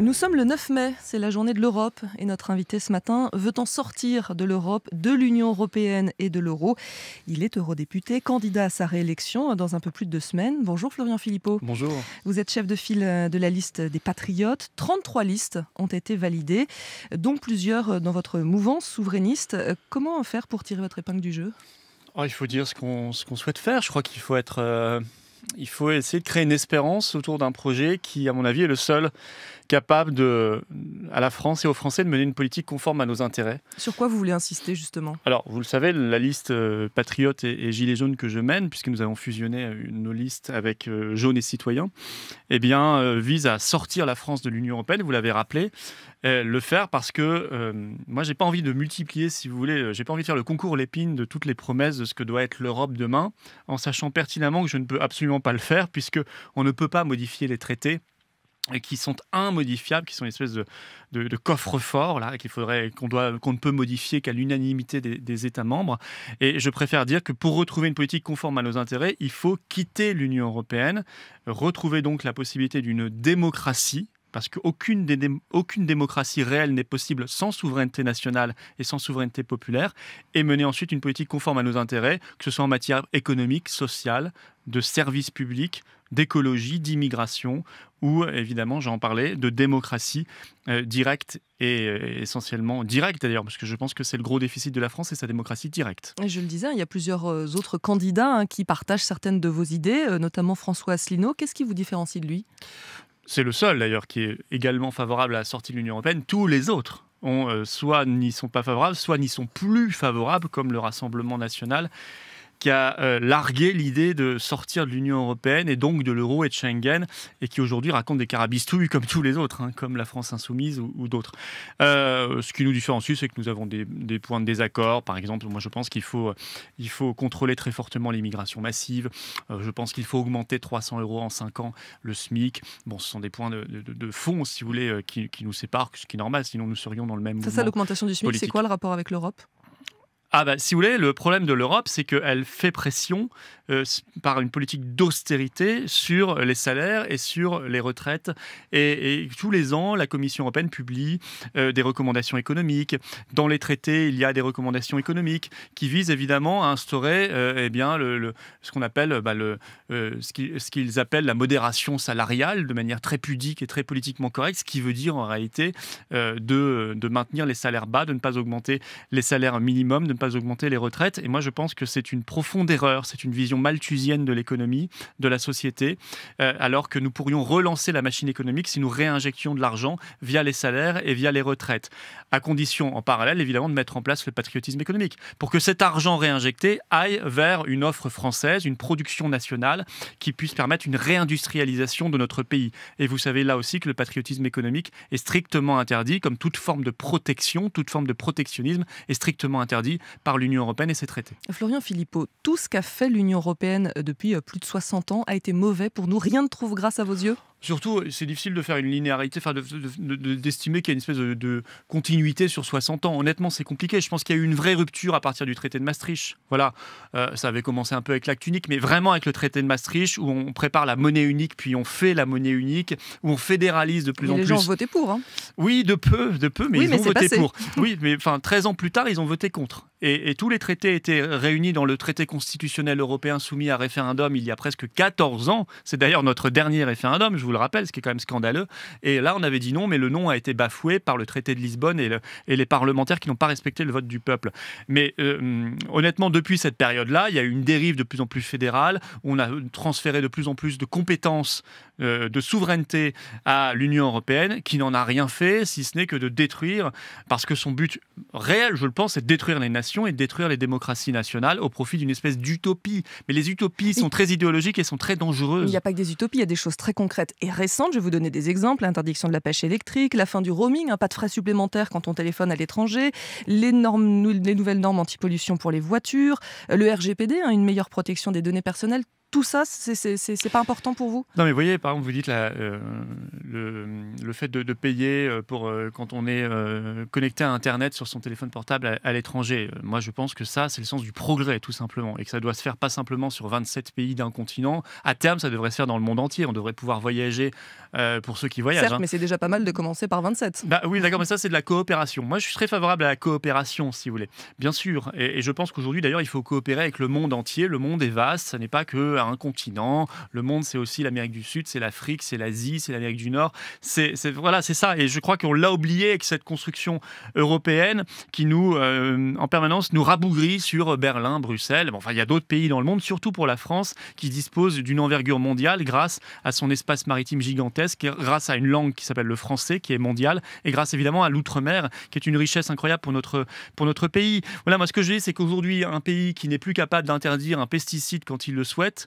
Nous sommes le 9 mai, c'est la journée de l'Europe et notre invité ce matin veut en sortir de l'Europe, de l'Union européenne et de l'euro. Il est eurodéputé, candidat à sa réélection dans un peu plus de deux semaines. Bonjour Florian Philippot. Bonjour. Vous êtes chef de file euh, de la liste des patriotes. 33 listes ont été validées, dont plusieurs euh, dans votre mouvance souverainiste. Euh, comment faire pour tirer votre épingle du jeu oh, Il faut dire ce qu'on souhaite faire. Je crois qu'il faut être il faut essayer de créer une espérance autour d'un projet qui, à mon avis, est le seul capable de, à la France et aux Français de mener une politique conforme à nos intérêts. Sur quoi vous voulez insister justement Alors, vous le savez, la liste euh, patriote et, Gilet gilets jaunes que je mène, puisque nous avons fusionné euh, nos listes avec Jaune euh, jaunes et citoyens, eh bien, vise à sortir la France de l'Union européenne. Vous l'avez rappelé, euh, le faire parce que euh, moi, j'ai pas envie de multiplier, si vous voulez, euh, j'ai pas envie de faire le concours l'épine de toutes les promesses de ce que doit être l'Europe demain, en sachant pertinemment que je ne peux absolument pas le faire, puisque on ne peut pas modifier les traités qui sont immodifiables, qui sont une espèce de, coffre-fort là, qu'il faudrait qu'on doit qu'on ne peut modifier qu'à l'unanimité des, des, États membres. Et je préfère dire que pour retrouver une politique conforme à nos intérêts, il faut quitter l'Union européenne, retrouver donc la possibilité d'une démocratie parce qu'aucune aucune démocratie réelle n'est possible sans souveraineté nationale et sans souveraineté populaire, et mener ensuite une politique conforme à nos intérêts, que ce soit en matière économique, sociale, de services publics, d'écologie, d'immigration, ou évidemment, j'en parlais, de démocratie euh, directe et euh, essentiellement directe d'ailleurs, parce que je pense que c'est le gros déficit de la France, c'est sa démocratie directe. Et je le disais, hein, il y a plusieurs euh, autres candidats hein, qui partagent certaines de vos idées, notamment François Asselineau. Qu'est-ce qui vous différencie de lui c'est le seul d'ailleurs qui est également favorable à la sortie de l'Union européenne. Tous les autres euh, soit n'y sont pas favorables, soit n'y sont plus favorables, comme le Rassemblement national qui a euh, largué l'idée de sortir de l'Union européenne et donc de l'euro et de Schengen, et qui aujourd'hui raconte des carabistouilles comme tous les autres, hein, comme la France insoumise ou, d'autres. Euh, ce qui nous différencie, c'est que nous avons des, points de désaccord. Par exemple, moi je pense qu'il faut, il faut contrôler très fortement l'immigration massive. Euh, je pense qu'il faut augmenter 300 euros en 5 ans le SMIC. Bon, ce sont des points de, fond, si vous voulez, qui, nous séparent, ce qui est normal, sinon nous serions dans le même. Ça, ça l'augmentation du SMIC, c'est quoi le rapport avec l'Europe ah bah, si vous voulez, le problème de l'Europe, c'est qu'elle fait pression euh, par une politique d'austérité sur les salaires et sur les retraites. Et, tous les ans, la Commission européenne publie euh, des recommandations économiques. Dans les traités, il y a des recommandations économiques qui visent évidemment à instaurer euh, eh bien, le, ce qu'on appelle bah, le, ce qu'ils appellent la modération salariale de manière très pudique et très politiquement correcte, ce qui veut dire en réalité de, de, maintenir les salaires bas, de ne pas augmenter les salaires minimums, de pas augmenter les retraites. Et moi, je pense que c'est une profonde erreur, c'est une vision malthusienne de l'économie, de la société, euh, alors que nous pourrions relancer la machine économique si nous réinjections de l'argent via les salaires et via les retraites, à condition, en parallèle, évidemment, de mettre en place le patriotisme économique, pour que cet argent réinjecté aille vers une offre française, une production nationale qui puisse permettre une réindustrialisation de notre pays. Et vous savez là aussi que le patriotisme économique est strictement interdit, comme toute forme de protection, toute forme de protectionnisme est strictement interdit par l'Union européenne et ses traités. Florian Philippot, tout ce qu'a fait l'Union européenne depuis euh, plus de 60 ans a été mauvais pour nous. Rien ne trouve grâce à vos yeux Surtout, euh, c'est difficile de faire une linéarité, enfin, d'estimer qu'il y a une espèce de, continuité sur 60 ans. Honnêtement, c'est compliqué. Je pense qu'il y a eu une vraie rupture à partir du traité de Maastricht. Voilà, euh, ça avait commencé un peu avec l'acte unique, mais vraiment avec le traité de Maastricht, où on prépare la monnaie unique, puis on fait la monnaie unique, où on fédéralise de plus en plus. Les gens ont voté pour. Hein. Oui, de peu, de peu, mais ils ont voté pour. Oui, mais enfin, 13 ans plus tard, ils ont voté contre. Et, tous les traités étaient réunis dans le traité constitutionnel européen soumis à référendum il y a presque 14 ans. C'est d'ailleurs notre dernier référendum, le rappelle, ce qui est quand même scandaleux. Et là, on avait dit non, mais le non a été bafoué par le traité de Lisbonne et, et les parlementaires qui n'ont pas respecté le vote du peuple. Mais euh, honnêtement, depuis cette période-là, il y a eu une dérive de plus en plus fédérale. On a transféré de plus en plus de compétences, euh, de souveraineté à l'Union européenne, qui n'en a rien fait, si ce n'est que de détruire, parce que son but réel, je le pense, c'est de détruire les nations et de détruire les démocraties nationales au profit d'une espèce d'utopie. Mais les utopies sont très idéologiques et sont très dangereuses. Il n'y a pas que des utopies, il y a des choses très concrètes et récente, Je vais vous donner des exemples l'interdiction de la pêche électrique, la fin du roaming, pas de frais supplémentaires quand on téléphone à l'étranger, les, normes, les nouvelles normes anti-pollution pour les voitures, euh, le RGPD, hein, une meilleure protection des données personnelles tout ça, c'est pas important pour vous Non, mais vous voyez, par exemple, vous dites là, euh, le, le, fait de, payer euh, pour euh, quand on est connecté à Internet sur son téléphone portable à, l'étranger. Moi, je pense que ça, c'est le sens du progrès, tout simplement, et que ça doit se faire pas simplement sur 27 pays d'un continent. À terme, ça devrait se faire dans le monde entier. On devrait pouvoir voyager pour ceux qui voyagent. Certes, hein. mais c'est déjà pas mal de commencer par 27. Bah, oui, d'accord, mais ça, c'est de la coopération. Moi, je suis très favorable à la coopération, si vous voulez. Bien sûr, et, je pense qu'aujourd'hui, d'ailleurs, il faut coopérer avec le monde entier. Le monde est vaste, Ce n'est pas que un continent. Le monde, c'est aussi l'Amérique du Sud, c'est l'Afrique, c'est l'Asie, c'est l'Amérique du Nord. C'est voilà, c'est ça. Et je crois qu'on l'a oublié avec cette construction européenne qui nous, euh, en permanence, nous rabougrit sur Berlin, Bruxelles. Bon, enfin, il y a d'autres pays dans le monde, surtout pour la France, qui dispose d'une envergure mondiale grâce à son espace maritime gigantesque, grâce à une langue qui s'appelle le français, qui est mondiale, et grâce évidemment à l'outre-mer, qui est une richesse incroyable pour notre, pour notre pays. Voilà, moi, ce que je dis, c'est qu'aujourd'hui, un pays qui n'est plus capable d'interdire un pesticide quand il le souhaite,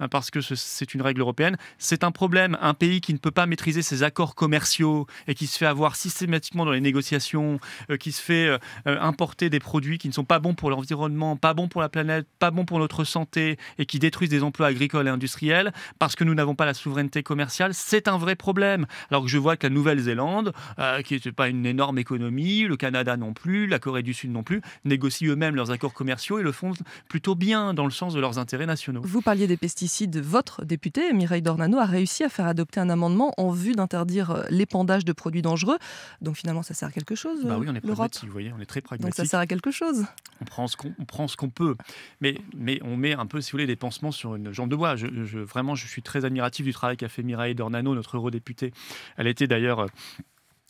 Hein, parce que c'est une règle européenne. C'est un problème. Un pays qui ne peut pas maîtriser ses accords commerciaux et qui se fait avoir systématiquement dans les négociations, euh, qui se fait euh, euh, importer des produits qui ne sont pas bons pour l'environnement, pas bons pour la planète, pas bons pour notre santé et qui détruisent des emplois agricoles et industriels parce que nous n'avons pas la souveraineté commerciale, c'est un vrai problème. Alors que je vois que la Nouvelle-Zélande, qui n'est pas une énorme économie, le Canada non plus, la Corée du Sud non plus, négocient eux-mêmes leurs accords commerciaux et le font plutôt bien dans le sens de leurs intérêts nationaux. Vous parliez des pesticides de votre député, Mireille Dornano, a réussi à faire adopter un amendement en vue d'interdire euh, l'épandage de produits dangereux. Donc finalement, ça sert à quelque chose bah oui, on est euh, pragmatique, vous voyez, on est très pragmatique. Donc ça sert à quelque chose. On prend ce qu'on, prend ce qu'on peut, mais, mais on met un peu, si vous voulez, des pansements sur une jambe de bois. vraiment, je suis très admiratif du travail qu'a fait Mireille Dornano, notre eurodéputée. Elle était d'ailleurs... Euh,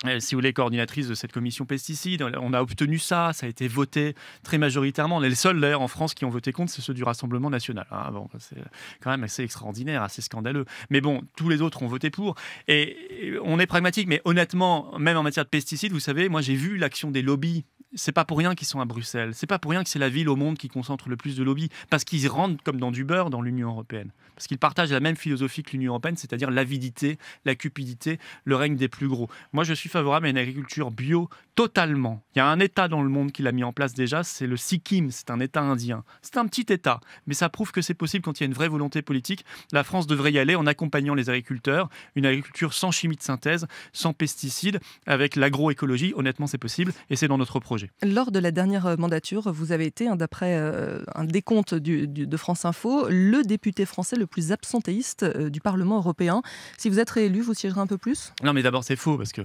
euh, si vous voulez, coordinatrice de cette commission pesticides. On a obtenu ça, ça a été voté très majoritairement. Les seuls, d'ailleurs, en France qui ont voté contre, c'est ceux du Rassemblement national. Ah, bon, bah, c'est quand même assez extraordinaire, assez scandaleux. Mais bon, tous les autres ont voté pour. Et on est pragmatique, mais honnêtement, même en matière de pesticides, vous savez, moi j'ai vu l'action des lobbies c'est pas pour rien qu'ils sont à Bruxelles, c'est pas pour rien que c'est la ville au monde qui concentre le plus de lobbies, parce qu'ils rentrent comme dans du beurre dans l'Union européenne, parce qu'ils partagent la même philosophie que l'Union européenne, c'est-à-dire l'avidité, la cupidité, le règne des plus gros. Moi, je suis favorable à une agriculture bio totalement. Il y a un État dans le monde qui l'a mis en place déjà, c'est le Sikkim, c'est un État indien. C'est un petit État, mais ça prouve que c'est possible quand il y a une vraie volonté politique. La France devrait y aller en accompagnant les agriculteurs, une agriculture sans chimie de synthèse, sans pesticides, avec l'agroécologie. Honnêtement, c'est possible et c'est dans notre projet. Lors de la dernière mandature, vous avez été, d'après euh, un décompte de France Info, le député français le plus absentéiste euh, du Parlement européen. Si vous êtes réélu, vous siégerez un peu plus Non, mais d'abord, c'est faux, parce que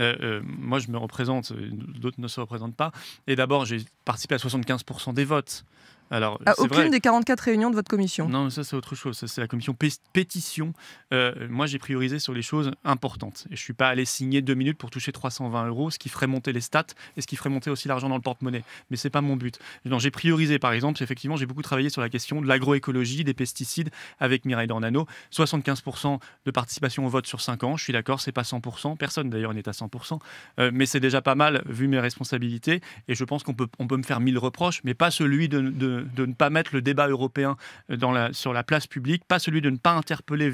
euh, moi, je me représente euh, d'autres ne se représentent pas. Et d'abord, j'ai participé à 75% des votes à ah, aucune des 44 réunions de votre commission. Non, ça c'est autre chose. c'est la commission pétition. Euh, moi j'ai priorisé sur les choses importantes. Et je suis pas allé signer deux minutes pour toucher 320 euros, ce qui ferait monter les stats et ce qui ferait monter aussi l'argent dans le porte-monnaie. Mais c'est pas mon but. Non, j'ai priorisé par exemple. Effectivement, j'ai beaucoup travaillé sur la question de l'agroécologie, des pesticides avec Mireille Dornano. 75% de participation au vote sur 5 ans. Je suis d'accord, c'est pas 100%. Personne d'ailleurs n'est à 100%. Euh, mais c'est déjà pas mal vu mes responsabilités. Et je pense qu'on peut on peut me faire mille reproches, mais pas celui de de, ne pas mettre le débat européen euh, sur la place publique, pas celui de ne pas interpeller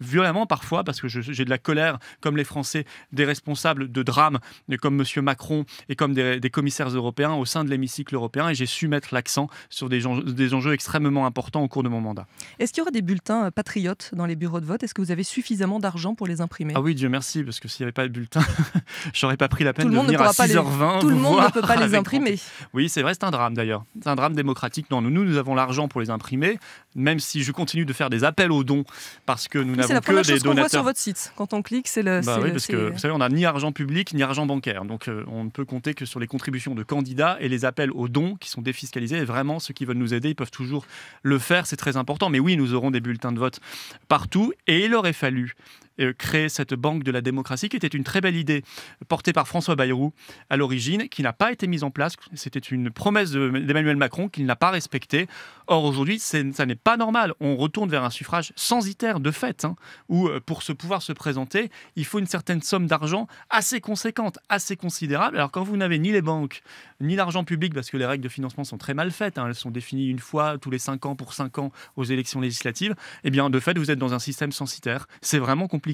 violemment parfois, parce que j'ai de la colère, comme les Français, des responsables de drames, comme M. Macron et comme des, commissaires européens au sein de l'hémicycle européen, et j'ai su mettre l'accent sur des, enjeux, extrêmement importants au cours de mon mandat. Est-ce qu'il y aurait des bulletins euh, patriotes dans les bureaux de vote Est-ce que vous avez suffisamment d'argent pour les imprimer Ah oui, Dieu merci, parce que s'il n'y avait pas de je j'aurais pas pris la peine de venir à 6h20. Tout le monde ne peut pas les imprimer. Oui, c'est vrai, c'est un drame d'ailleurs. C'est un drame démocratique non, nous, nous, avons l'argent pour les imprimer, même si je continue de faire des appels aux dons parce que nous n'avons que des donateurs. C'est la voit sur votre site. Quand on clique, c'est le. Bah oui, parce que vous savez, on n'a ni argent public ni argent bancaire. Donc euh, on ne peut compter que sur les contributions de candidats et les appels aux dons qui sont défiscalisés. Et vraiment, ceux qui veulent nous aider, ils peuvent toujours le faire. C'est très important. Mais oui, nous aurons des bulletins de vote partout. Et il aurait fallu euh, créer cette banque de la démocratie, qui était une très belle idée portée par François Bayrou à l'origine, qui n'a pas été mise en place. C'était une promesse d'Emmanuel Macron qu'il n'a pas respectée. Or, aujourd'hui, ça n'est pas normal. On retourne vers un suffrage censitaire de fait, hein, où euh, pour se pouvoir se présenter, il faut une certaine somme d'argent assez conséquente, assez considérable. Alors, quand vous n'avez ni les banques, ni l'argent public, parce que les règles de financement sont très mal faites, hein, elles sont définies une fois tous les cinq ans pour cinq ans aux élections législatives, eh bien, de fait, vous êtes dans un système censitaire. C'est vraiment compliqué.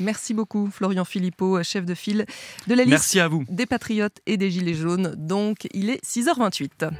Merci beaucoup Florian Philippot, chef de file de la liste des Patriotes et des Gilets jaunes. Donc il est 6h28.